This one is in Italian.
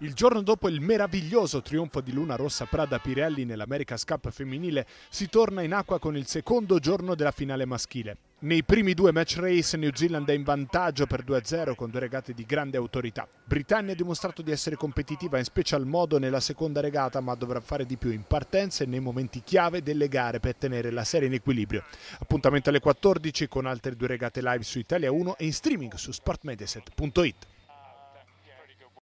Il giorno dopo il meraviglioso trionfo di Luna Rossa Prada Pirelli nell'America's Cup femminile, si torna in acqua con il secondo giorno della finale maschile. Nei primi due match race New Zealand è in vantaggio per 2-0 con due regate di grande autorità. Britannia ha dimostrato di essere competitiva in special modo nella seconda regata ma dovrà fare di più in partenza e nei momenti chiave delle gare per tenere la serie in equilibrio. Appuntamento alle 14 con altre due regate live su Italia 1 e in streaming su sportmediaset.it.